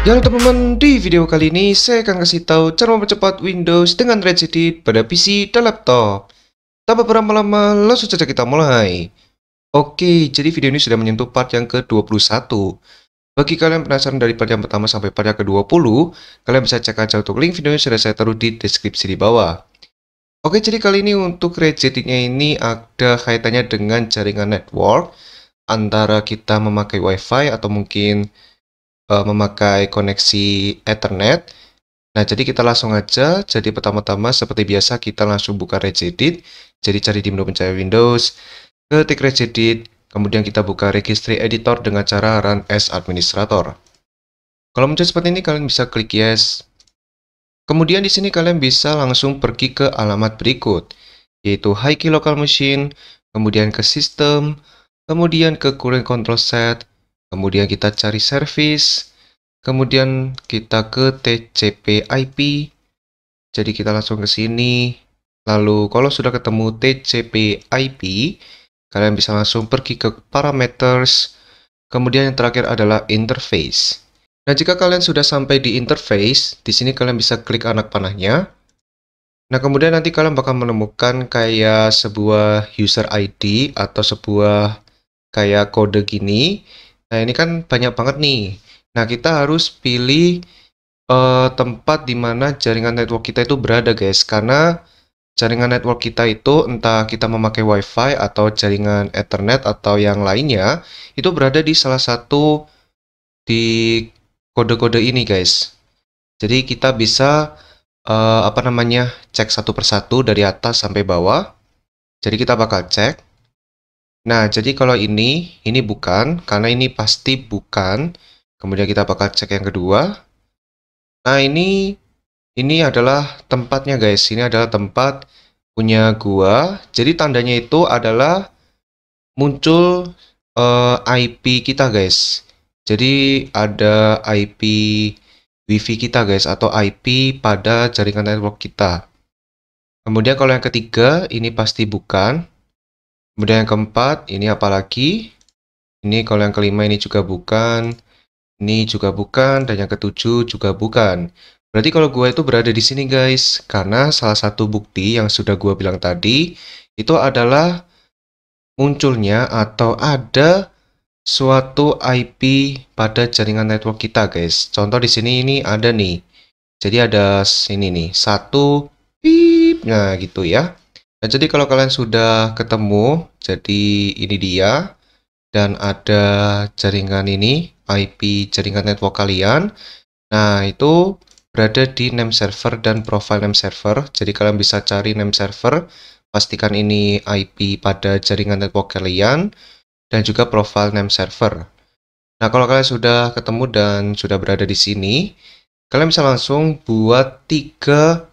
Halo teman-teman, di video kali ini saya akan kasih tahu cara mempercepat Windows dengan Red pada PC dan laptop. Tanpa berlama-lama, langsung saja kita mulai. Oke, jadi video ini sudah menyentuh part yang ke-21. Bagi kalian penasaran dari part yang pertama sampai part yang ke-20, kalian bisa cek aja untuk link videonya sudah saya taruh di deskripsi di bawah. Oke, jadi kali ini untuk Red nya ini ada kaitannya dengan jaringan network antara kita memakai WiFi atau mungkin uh, memakai koneksi Ethernet. Nah, jadi kita langsung aja. Jadi pertama-tama seperti biasa kita langsung buka Regedit. Jadi cari di menu pencarian Windows, ketik Regedit, kemudian kita buka registry editor dengan cara run as administrator. Kalau muncul seperti ini kalian bisa klik yes. Kemudian di sini kalian bisa langsung pergi ke alamat berikut yaitu High Local Machine, kemudian ke System, kemudian ke Current Control Set, kemudian kita cari Service, Kemudian kita ke TCP IP. Jadi kita langsung ke sini. Lalu kalau sudah ketemu TCP IP, kalian bisa langsung pergi ke parameters. Kemudian yang terakhir adalah interface. Nah, jika kalian sudah sampai di interface, di sini kalian bisa klik anak panahnya. Nah, kemudian nanti kalian bakal menemukan kayak sebuah user ID atau sebuah kayak kode gini. Nah, ini kan banyak banget nih. Nah, kita harus pilih uh, tempat di mana jaringan network kita itu berada, guys. Karena jaringan network kita itu entah kita memakai WiFi atau jaringan Ethernet atau yang lainnya, itu berada di salah satu di kode-kode ini, guys. Jadi kita bisa uh, apa namanya cek satu persatu dari atas sampai bawah. Jadi kita bakal cek. Nah, jadi kalau ini, ini bukan, karena ini pasti bukan. Kemudian kita bakal cek yang kedua. Nah, ini ini adalah tempatnya guys. Ini adalah tempat punya gua. Jadi tandanya itu adalah muncul uh, eh, IP kita guys. Jadi ada IP wifi kita guys atau IP pada jaringan network kita. Kemudian kalau yang ketiga ini pasti bukan. Kemudian yang keempat ini apalagi? Ini kalau yang kelima ini juga bukan. Ini juga bukan, dan yang ketujuh juga bukan. Berarti kalau gue itu berada di sini guys, karena salah satu bukti yang sudah gue bilang tadi, itu adalah munculnya atau ada suatu IP pada jaringan network kita guys. Contoh di sini ini ada nih. Jadi ada sini nih, satu pip, nah gitu ya. Nah, jadi kalau kalian sudah ketemu, jadi ini dia, dan ada jaringan ini, IP jaringan network kalian. Nah, itu berada di name server dan profile name server. Jadi kalian bisa cari name server, pastikan ini IP pada jaringan network kalian dan juga profile name server. Nah, kalau kalian sudah ketemu dan sudah berada di sini, kalian bisa langsung buat tiga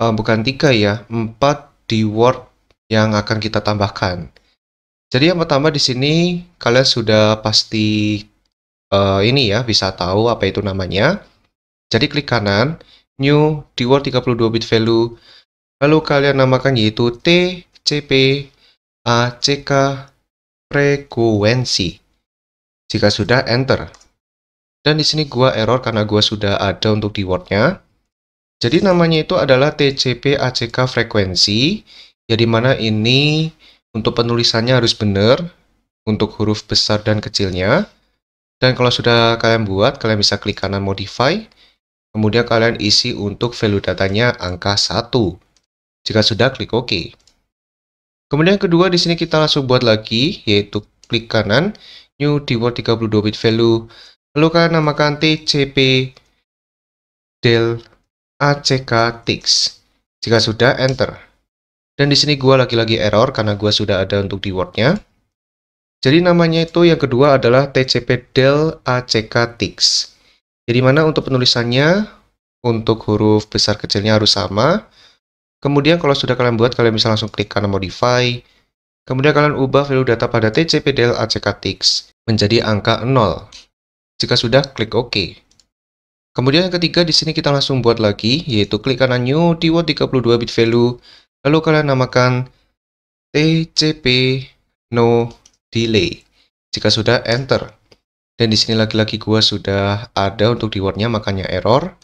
uh, bukan tiga ya, empat di Word yang akan kita tambahkan. Jadi yang pertama di sini kalian sudah pasti uh, ini ya bisa tahu apa itu namanya. Jadi klik kanan, new reward 32 bit value. Lalu kalian namakan yaitu TCP ACK frekuensi. Jika sudah enter. Dan di sini gua error karena gua sudah ada untuk rewardnya. Jadi namanya itu adalah TCP ACK frekuensi, ya mana ini untuk penulisannya harus benar untuk huruf besar dan kecilnya. Dan kalau sudah kalian buat, kalian bisa klik kanan modify, kemudian kalian isi untuk value datanya angka 1. Jika sudah, klik OK. Kemudian kedua, di sini kita langsung buat lagi, yaitu klik kanan, new deword 32-bit value, lalu kalian namakan TCP del ACK TIX. Jika sudah, enter. Dan di sini gua lagi-lagi error karena gua sudah ada untuk dewordnya. Jadi namanya itu yang kedua adalah TCP del ACK TIX. Jadi mana untuk penulisannya, untuk huruf besar kecilnya harus sama. Kemudian kalau sudah kalian buat, kalian bisa langsung klik kanan modify. Kemudian kalian ubah value data pada TCP del ACK TIX menjadi angka 0. Jika sudah, klik OK. Kemudian yang ketiga di sini kita langsung buat lagi, yaitu klik kanan new di 32 bit value, lalu kalian namakan TCP no delay. Jika sudah, enter. Dan di sini lagi-lagi gua sudah ada untuk rewardnya, makanya error.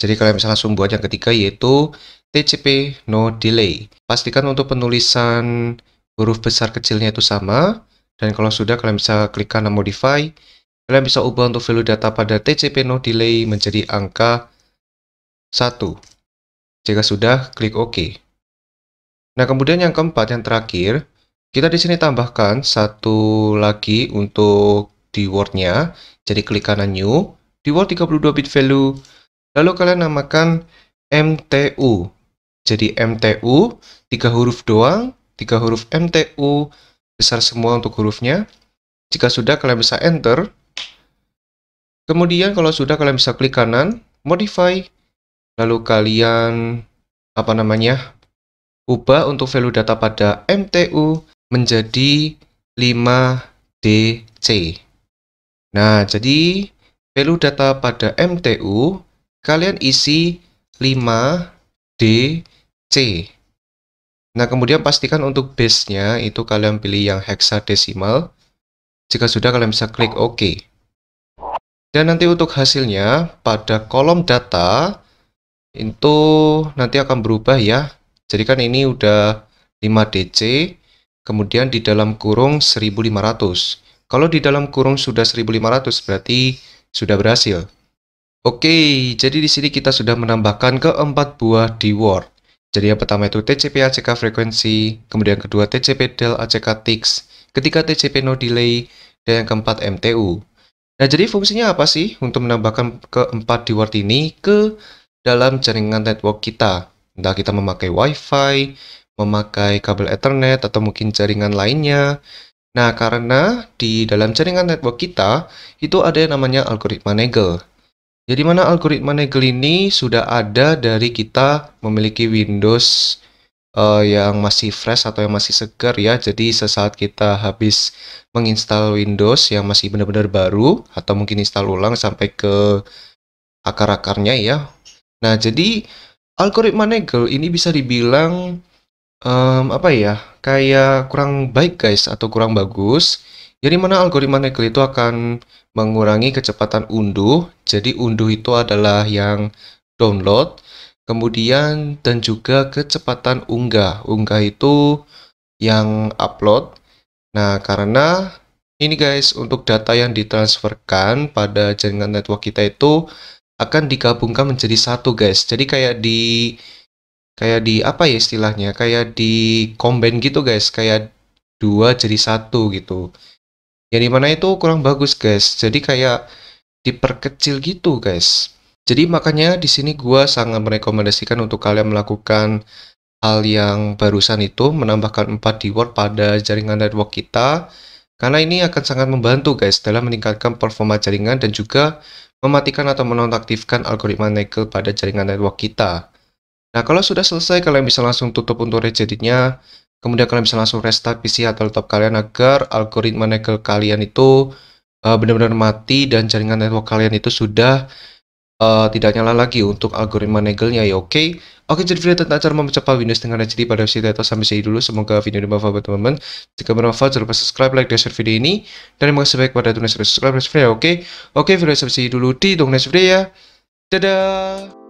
Jadi kalian bisa langsung buat yang ketiga yaitu TCP no delay. Pastikan untuk penulisan huruf besar kecilnya itu sama. Dan kalau sudah kalian bisa klik kanan modify. Kalian bisa ubah untuk value data pada TCP no delay menjadi angka 1. Jika sudah, klik OK. Nah, kemudian yang keempat, yang terakhir, kita di sini tambahkan satu lagi untuk di wordnya. Jadi klik kanan New, di Word 32-bit value, lalu kalian namakan MTU. Jadi MTU, tiga huruf doang, tiga huruf MTU, besar semua untuk hurufnya. Jika sudah, kalian bisa Enter. Kemudian kalau sudah, kalian bisa klik kanan, Modify, lalu kalian, apa namanya, ubah untuk value data pada MTU, menjadi 5DC. Nah, jadi value data pada MTU kalian isi 5DC. Nah, kemudian pastikan untuk base-nya itu kalian pilih yang hexadecimal. Jika sudah, kalian bisa klik OK. Dan nanti untuk hasilnya, pada kolom data, itu nanti akan berubah ya. Jadi kan ini udah 5DC, kemudian di dalam kurung 1500. Kalau di dalam kurung sudah 1500 berarti sudah berhasil. Oke, jadi di sini kita sudah menambahkan keempat buah word. Jadi yang pertama itu TCP ACK frekuensi, kemudian kedua TCP del ACK Ticks, ketiga TCP no delay, dan yang keempat MTU. Nah, jadi fungsinya apa sih untuk menambahkan keempat word ini ke dalam jaringan network kita? Entah kita memakai WiFi, memakai kabel Ethernet atau mungkin jaringan lainnya. Nah, karena di dalam jaringan network kita itu ada yang namanya algoritma Nagel. Jadi mana algoritma Nagel ini sudah ada dari kita memiliki Windows uh, yang masih fresh atau yang masih segar ya. Jadi sesaat kita habis menginstal Windows yang masih benar-benar baru atau mungkin install ulang sampai ke akar-akarnya ya. Nah, jadi algoritma Nagel ini bisa dibilang um, apa ya, kayak kurang baik guys atau kurang bagus, jadi mana algoritma Nagle itu akan mengurangi kecepatan unduh, jadi unduh itu adalah yang download, kemudian dan juga kecepatan unggah, unggah itu yang upload. Nah, karena ini guys, untuk data yang ditransferkan pada jaringan network kita itu akan digabungkan menjadi satu guys, jadi kayak di kayak di apa ya istilahnya kayak di combine gitu guys kayak dua jadi satu gitu yang dimana itu kurang bagus guys jadi kayak diperkecil gitu guys jadi makanya di sini gua sangat merekomendasikan untuk kalian melakukan hal yang barusan itu menambahkan 4 di word pada jaringan network kita karena ini akan sangat membantu guys dalam meningkatkan performa jaringan dan juga mematikan atau menonaktifkan algoritma nickel pada jaringan network kita. Nah, kalau sudah selesai, kalian bisa langsung tutup untuk rejeditnya. Kemudian kalian bisa langsung restart PC atau laptop kalian agar algoritma nekel kalian itu uh, benar-benar mati dan jaringan network kalian itu sudah uh, tidak nyala lagi untuk algoritma negelnya ya oke. Oke, jadi video tentang cara memecah Windows dengan HD pada website atau sampai sini dulu. Semoga video ini bermanfaat buat teman-teman. Jika bermanfaat, jangan lupa subscribe, like, dan share video ini. Dan terima kasih banyak kepada tulis subscribe, dan share ya, oke? Oke, video sampai sini dulu. Di next video ya. Dadah!